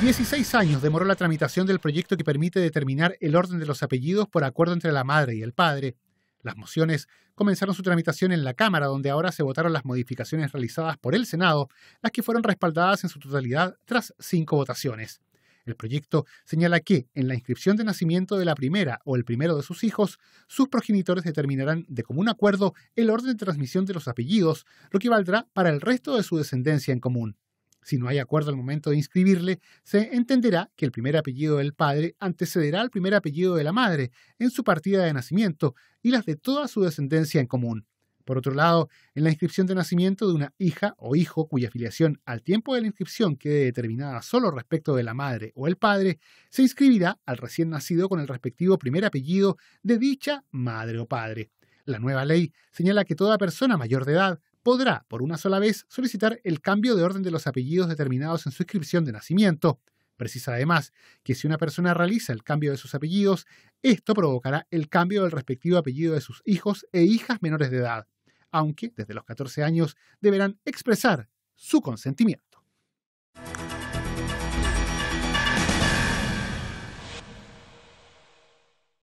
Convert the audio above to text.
16 años demoró la tramitación del proyecto que permite determinar el orden de los apellidos por acuerdo entre la madre y el padre. Las mociones comenzaron su tramitación en la Cámara, donde ahora se votaron las modificaciones realizadas por el Senado, las que fueron respaldadas en su totalidad tras cinco votaciones. El proyecto señala que, en la inscripción de nacimiento de la primera o el primero de sus hijos, sus progenitores determinarán de común acuerdo el orden de transmisión de los apellidos, lo que valdrá para el resto de su descendencia en común. Si no hay acuerdo al momento de inscribirle, se entenderá que el primer apellido del padre antecederá al primer apellido de la madre en su partida de nacimiento y las de toda su descendencia en común. Por otro lado, en la inscripción de nacimiento de una hija o hijo cuya filiación al tiempo de la inscripción quede determinada solo respecto de la madre o el padre, se inscribirá al recién nacido con el respectivo primer apellido de dicha madre o padre. La nueva ley señala que toda persona mayor de edad podrá por una sola vez solicitar el cambio de orden de los apellidos determinados en su inscripción de nacimiento. Precisa además que si una persona realiza el cambio de sus apellidos, esto provocará el cambio del respectivo apellido de sus hijos e hijas menores de edad, aunque desde los 14 años deberán expresar su consentimiento.